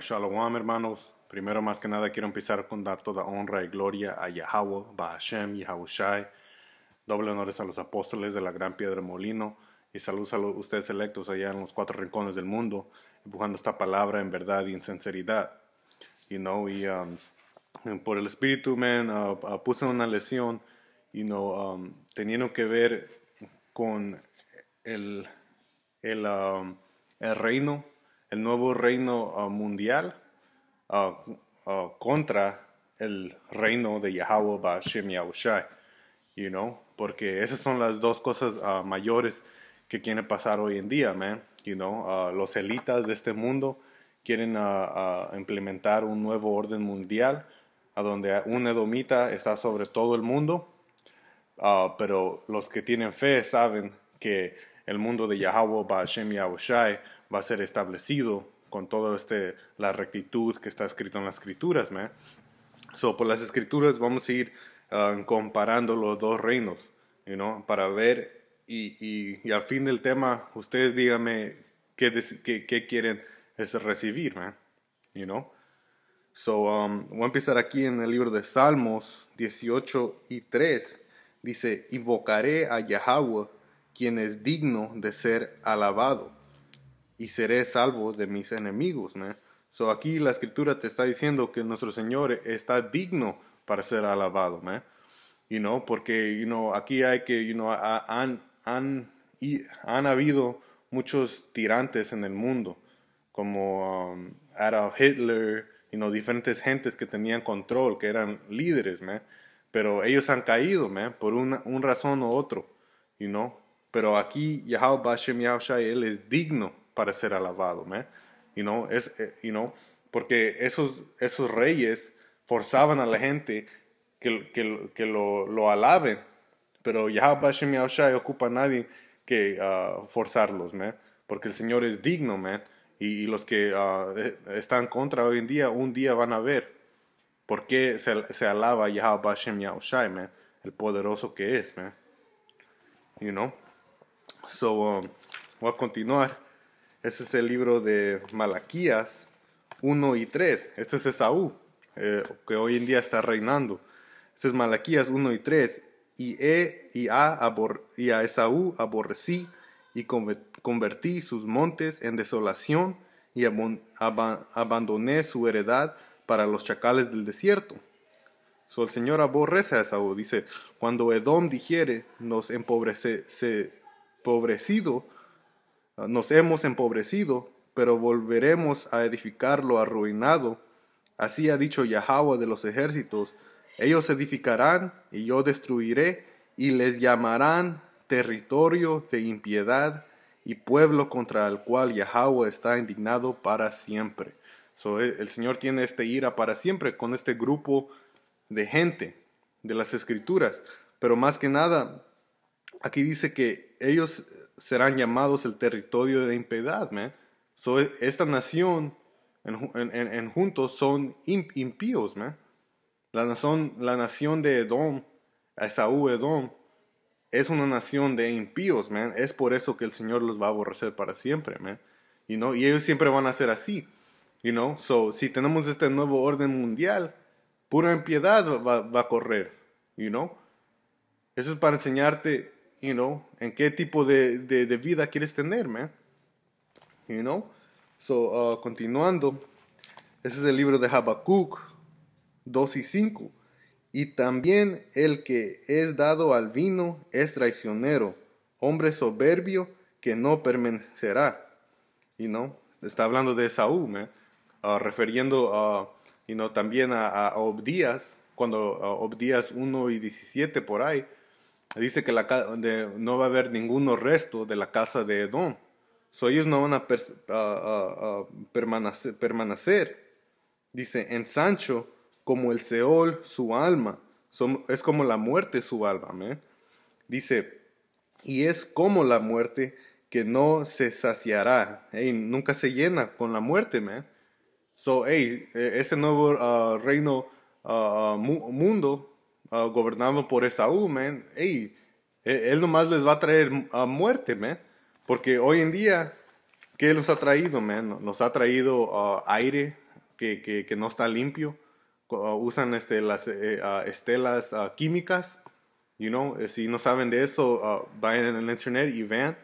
shalom, hermanos. Primero, más que nada, quiero empezar con dar toda honra y gloria a Yahweh, Bahashem, Yahushai. Doble honores a los apóstoles de la gran piedra molino. Y saludos a los, ustedes electos allá en los cuatro rincones del mundo, empujando esta palabra en verdad y en sinceridad. You know, y um, por el espíritu, man, uh, uh, puse una lección, you know, um, teniendo que ver con el, el, um, el reino el nuevo reino ah, mundial ah, ah, contra el reino de Yahweh Bashem Yahushai, you know, porque esas son las dos cosas mayores que quieren pasar hoy en día, man, you know, los elitas de este mundo quieren implementar un nuevo orden mundial a donde un edomita está sobre todo el mundo, pero los que tienen fe saben que el mundo de Yahweh Shem, Yahushai va a ser establecido con toda este, la rectitud que está escrito en las escrituras, So, por pues las escrituras vamos a ir ah, comparando los dos reinos, para ver y, al fin del tema, ustedes díganme qué, quieren es recibir, you um, voy a empezar aquí en el libro de Salmos 18 y 3. Dice, invocaré a Yahweh, quien es digno de ser alabado y seré salvo de mis enemigos. So aquí la escritura te está diciendo que nuestro Señor está digno para ser alabado, You porque you aquí hay que, han, han, y han habido muchos tirantes en el mundo, como um, Adolf Hitler, diferentes gentes que tenían control, que eran líderes, Pero ellos han caído, por una un razón u otro, ¿y no? Pero aquí Yahweh Bashem Yahushua, él es digno para ser alabado, man. You know, es, eh, you know, porque esos, esos reyes forzaban a la gente que, que, que lo, lo, alaben, pero Yahweh Shem ocupa a nadie que ah, forzarlos, porque el Señor es digno, me y, los que ah, eh, están contra hoy en día, un día van a ver por qué se, se alaba Yahweh el poderoso que es, man, you know, so um, voy a continuar este es el libro de Malaquías 1 y 3. Este es Esaú, eh, que hoy en día está reinando. Este es Malaquías 1 y 3. Y, e, y, a, y a Esaú aborrecí y convertí sus montes en desolación y abandoné su heredad para los chacales del desierto. So, el Señor aborrece a Esaú. Dice, cuando Edom dijere, nos se empobrecido, Ah, nos hemos empobrecido, pero volveremos a edificar lo arruinado. Así ha dicho Yahweh de los ejércitos, ellos edificarán y yo destruiré, y les llamarán territorio de impiedad y pueblo contra el cual Yahweh está indignado para siempre. So, e, el Señor tiene esta ira para siempre con este grupo de gente de las escrituras. Pero más que nada, aquí dice que ellos serán llamados el territorio de impiedad, man. So, e, esta nación en, en, juntos son impíos, man. La nación, la nación de Edom, Esaú Edom, es una nación de impíos, man. Es por eso que el Señor los va a aborrecer para siempre, man. Y no Y ellos siempre van a ser así, you know? So, si tenemos este nuevo orden mundial, pura impiedad va, va a correr, you know? Eso es para enseñarte you know, en qué tipo de, de, vida quieres tener, you know. So, uh, continuando, ese es el libro de Habacuc 2 y 5. Y también el que es dado al vino es traicionero, hombre soberbio que no permanecerá. You know? Está hablando de Saúl, man. Uh, refiriendo también a, Obdías, cuando uh, Obdías 1 y 17 por ahí, dice que la, no va a haber ninguno resto de la casa de Edom. So ellos no van a, permanecer, Dice, en Sancho, como el Seol, su alma. es como la muerte su alma. Dice, y es como la muerte que no se saciará. nunca se llena con la muerte, man. So, hey, e, ese nuevo ah, reino, ah, ah, mundo, Ah, gobernando gobernado por esa man, hey, e, él nomás les va a traer a muerte, man. Porque hoy en día, ¿qué los ha traído, man? Nos ha traído ah, aire que, no está limpio. Ah, usan este, las eh, eh, estelas químicas. You know, eh, si no saben de eso, vayan en el internet y vean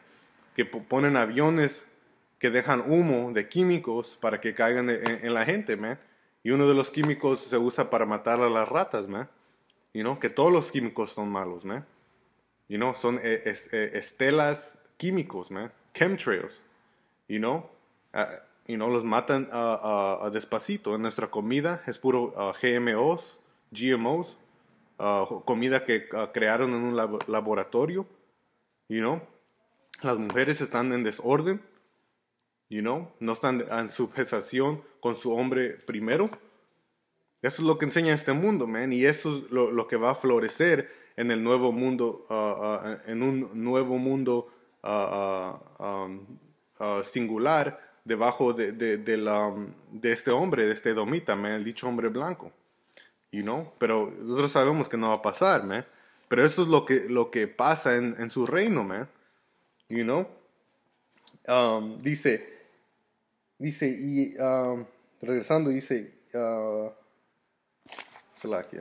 que ponen aviones que dejan humo de químicos para que caigan en, en la gente, man. Y uno de los químicos se usa para matar a las ratas, man you know, que todos los químicos son malos, You know, son eh, eh, estelas químicos, Chemtrails, you know. Ah, you know, los matan a ah, ah, despacito. En nuestra comida es puro GMOs, GMOs, comida que crearon en un laboratorio, you know. Las mujeres están en desorden, you know, no están en su gestación con su hombre primero. Eso es lo que enseña este mundo, man, y eso es lo, lo que va a florecer en el nuevo mundo, uh, uh, en un nuevo mundo uh, um, singular debajo de, de, la, um, de, este hombre, de este domita, man, el dicho hombre blanco, you know? Pero nosotros sabemos que no va a pasar, man. Pero eso es lo que, lo que pasa en, en su reino, man, you know? Um, dice, dice, y regresando, dice,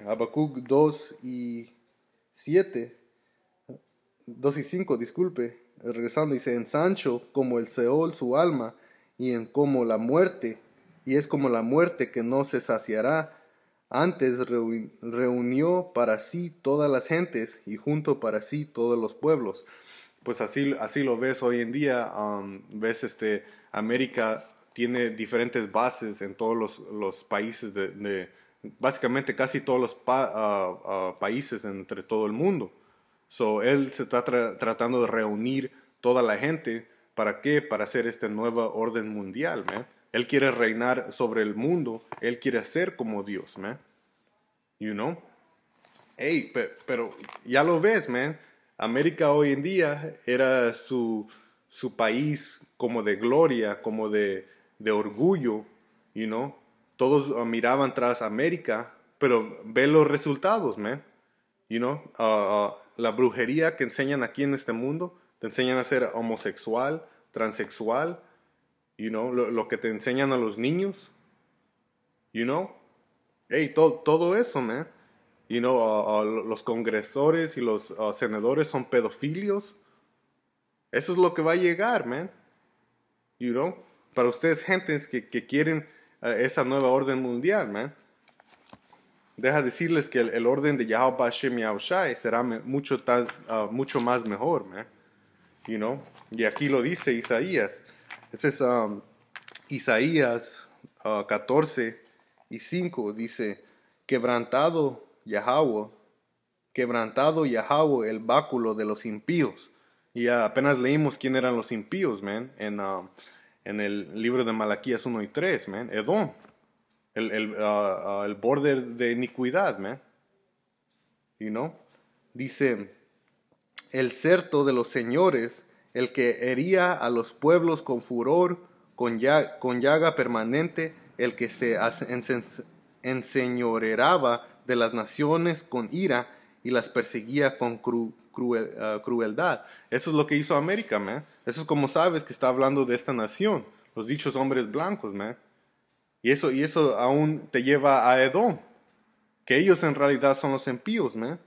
Habacuc 2 y 7, 2 y 5, disculpe, regresando, dice, En Sancho, como el Seol su alma y en como la muerte, y es como la muerte que no se saciará. Antes reunió para sí todas las gentes y junto para sí todos los pueblos. Pues así, así lo ves hoy en día. Um, ves este, América tiene diferentes bases en todos los, los países de, de básicamente casi todos los ah, ah, países entre todo el mundo. So, él se está tratando de reunir toda la gente. ¿Para qué? Para hacer esta nueva orden mundial, man. Él quiere reinar sobre el mundo. Él quiere ser como Dios, man. You know? Hey, pero, pero ya lo ves, man. América hoy en día era su, su país como de gloria, como de, de orgullo, you know? todos uh, miraban tras América, pero ve los resultados, man. You know, uh, uh, la brujería que enseñan aquí en este mundo, te enseñan a ser homosexual, transexual, you know, lo, que te enseñan a los niños, you know, hey, todo todo eso, man. You know, los congresores y los senadores son pedofilios. Eso es lo que va a llegar, man. You know, para ustedes, gentes que, que quieren esa nueva orden mundial, man. Deja decirles que el, orden de Yahweh y será ah, mucho, más mejor, man. You know? Y aquí lo dice Isaías. Este es um, Isaías 14 ah, y 5. Dice, quebrantado Yahweh, quebrantado Yahweh el báculo de los impíos. Y apenas leímos quién eran los impíos, man, en um, en el libro de Malaquías 1 y 3, man. Edom. Ah, ah, el, borde de iniquidad, man. You know? Dice, el certo de los señores, el que hería a los pueblos con furor, con, llaga, con llaga permanente, el que se enseñoreaba de las naciones con ira, y las perseguía con cru, ah, crueldad. Eso es lo que hizo América, man. Eso es como sabes que está hablando de esta nación, los dichos hombres blancos, man. Y eso, eso aún te lleva a Edom, que ellos en realidad son los impíos, man.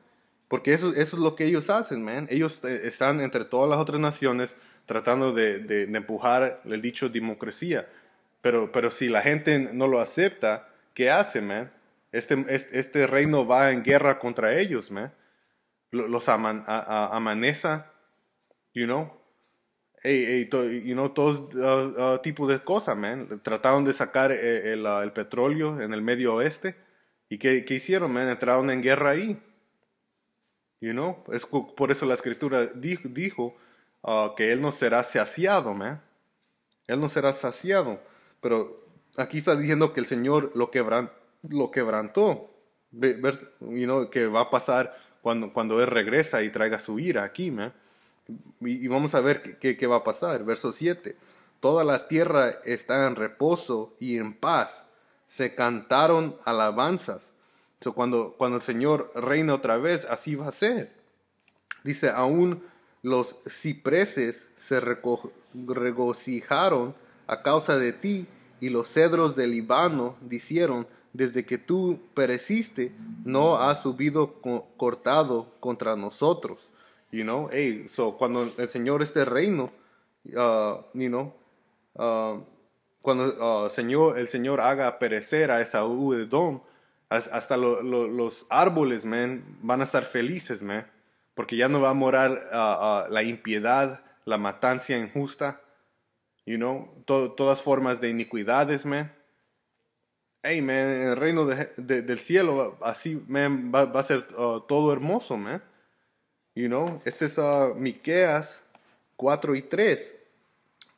Porque eso, eso es lo que ellos hacen, man. Ellos eh, están entre todas las otras naciones tratando de, de, empujar el dicho democracia. Pero, pero si la gente no lo acepta, ¿qué hace, man? Este, este, reino va en guerra contra ellos, me Los aman, a, a, amaneza, you know. Hey, you know, todos uh, uh, tipos de cosas, man. Trataron de sacar eh, uh, el, petróleo en el medio oeste. ¿Y qué, qué hicieron, man? Entraron en guerra ahí. You know? Es por eso la escritura dijo, dijo que él no será saciado, man. Él no será saciado. Pero aquí está diciendo que el Señor lo, quebrantó lo quebrantó. You que va a pasar cuando, cuando Él regresa y traiga su ira aquí, Y, vamos a ver qué, qué, va a pasar. Verso 7. Toda la tierra está en reposo y en paz. Se cantaron alabanzas. eso cuando, cuando el Señor reina otra vez, así va a ser. Dice, aún los cipreses se regocijaron a causa de ti y los cedros del Líbano dijeron, desde que tú pereciste, no ha subido cortado contra nosotros. You know, hey, so cuando el Señor este reino, uh, you know, uh, cuando uh, señor, el Señor haga perecer a u de Dom, hasta los árboles, man, van a estar felices, man, porque ya no va a morar la impiedad, la matancia injusta, you know, todas formas de iniquidades, man hey, man, en el reino del cielo, así, va, a ser uh, todo hermoso, man. You know, este es uh, Miqueas 4 y 3.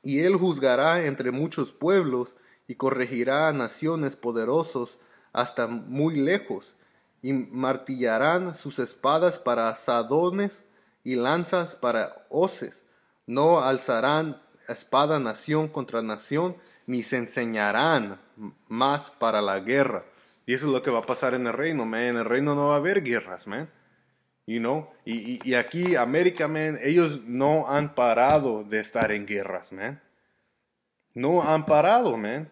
Y él juzgará entre muchos pueblos y corregirá a naciones poderosos hasta muy lejos, y martillarán sus espadas para asadones y lanzas para hoces. No alzarán espada nación contra nación, ni se enseñarán más para la guerra. Y eso es lo que va a pasar en el reino, En el reino no va a haber guerras, You know? Y, y, y aquí, América, ellos no han parado de estar en guerras, No han parado, man.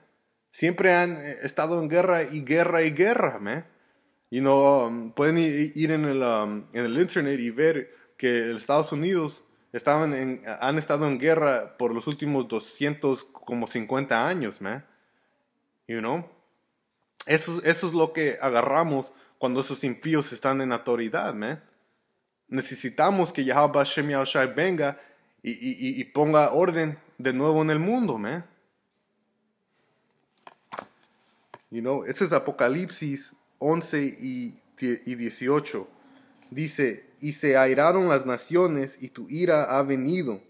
Siempre han eh, estado en guerra y guerra y guerra, man. Y no um, pueden ir en el, um, en el internet y ver que Estados Unidos estaban en, han estado en guerra por los últimos 250 años, man. You know? Eso, es lo que agarramos cuando esos impíos están en autoridad, man. Necesitamos que Yahweh Shem Yahushai venga y, ponga orden de nuevo en el mundo, You know, ese es Apocalipsis 11 y, y 18. Dice, y se airaron las naciones y tu ira ha venido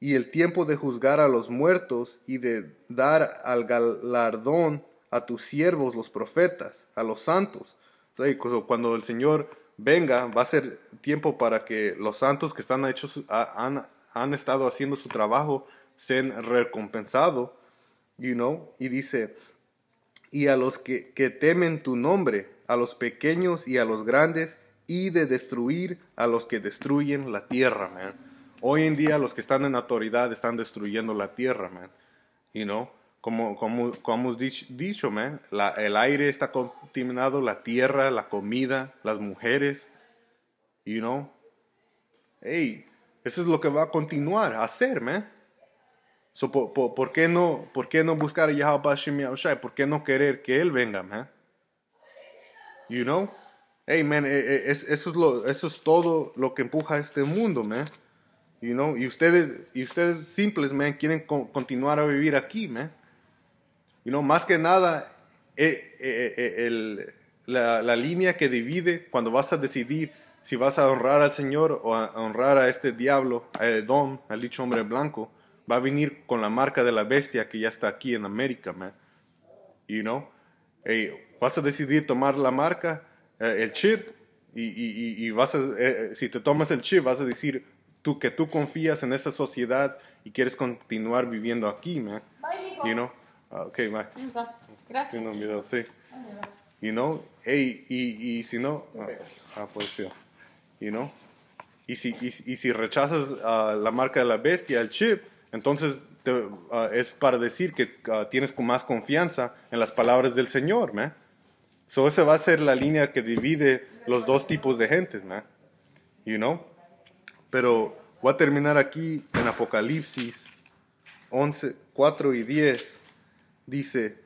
y el tiempo de juzgar a los muertos y de dar al galardón a tus siervos, los profetas, a los santos. Cuando el Señor venga, va a ser tiempo para que los santos que están hechos, han, estado haciendo su trabajo, sean recompensados, you know, y dice, y a los que, que temen tu nombre, a los pequeños y a los grandes, y de destruir a los que destruyen la tierra, Hoy en día los que están en autoridad están destruyendo la tierra, man. You know? Como, como, como hemos dicho, man, la, el aire está contaminado, la tierra, la comida, las mujeres. You know? Hey, eso es lo que va a continuar a hacer, man. por, qué no, ¿Por qué no buscar a Yahweh ¿Por qué no querer que Él venga, man? You know? Hey, man, eh, eh, eso es, eso es todo lo que empuja a este mundo, man. You Y ustedes, y ustedes simples, man, quieren continuar a vivir aquí, man. You más que nada, eh, eh, eh, el, la, la, línea que divide cuando vas a decidir si vas a honrar al Señor o a honrar a este diablo, a don al dicho hombre blanco, va a venir con la marca de la bestia que ya está aquí en América, man. You know? vas a decidir tomar la marca, el chip, y, y, y vas si te tomas el chip, vas a decir, que tú confías en esta sociedad y quieres continuar viviendo aquí, ¿me? you know? Ah, okay, bye. Gracias. No, sí. You know, y, si no, ah, ah pues sí. You know, y si, y, si rechazas la marca de la bestia, el chip, entonces ah, es para decir que tienes más confianza en las palabras del Señor, ¿me? So esa va a ser la línea que divide los dos tipos de gentes, ¿me? You know? Pero voy a terminar aquí en Apocalipsis 11, 4 y 10. Dice,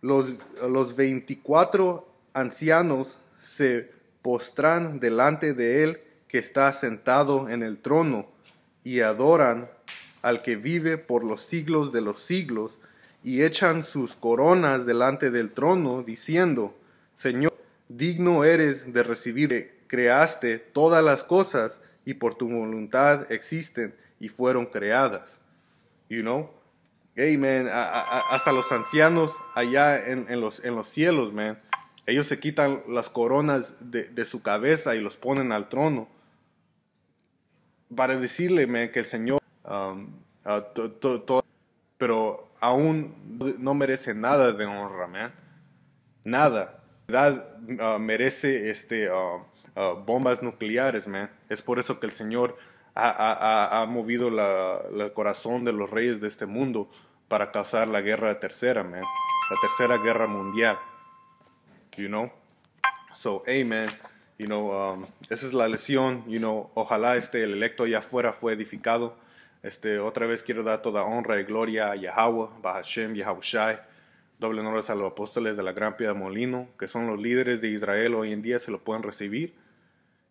los, los 24 ancianos se postran delante de él que está sentado en el trono y adoran al que vive por los siglos de los siglos y echan sus coronas delante del trono diciendo, Señor, digno eres de recibir, creaste todas las cosas y por tu voluntad existen y fueron creadas. You know? Hey, man, hasta los ancianos allá en, los, en los cielos, man, ellos se quitan las coronas de, su cabeza y los ponen al trono para decirle, man, que el Señor, um, pero aún no merece nada de honra, man. Nada. La edad uh, merece este... Uh, Uh, bombas nucleares, man. Es por eso que el Señor ha, ha, ha movido la, el corazón de los reyes de este mundo para causar la guerra tercera, man. La tercera guerra mundial. You know? So, amen. You know, um, esa es la lección. You know, ojalá este, el electo allá afuera fue edificado. Este, otra vez quiero dar toda honra y gloria a Yahweh, Bahashem, Yahushai. Doble honor a los apóstoles de la Gran Piedra Molino, que son los líderes de Israel hoy en día, se lo pueden recibir.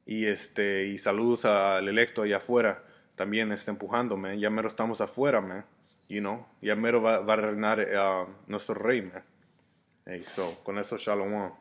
Y, este, y saludos al electo allá afuera. También está empujándome Ya mero estamos afuera, man. You know, ya mero va, a reinar ah, nuestro rey, man. con eso, shalom.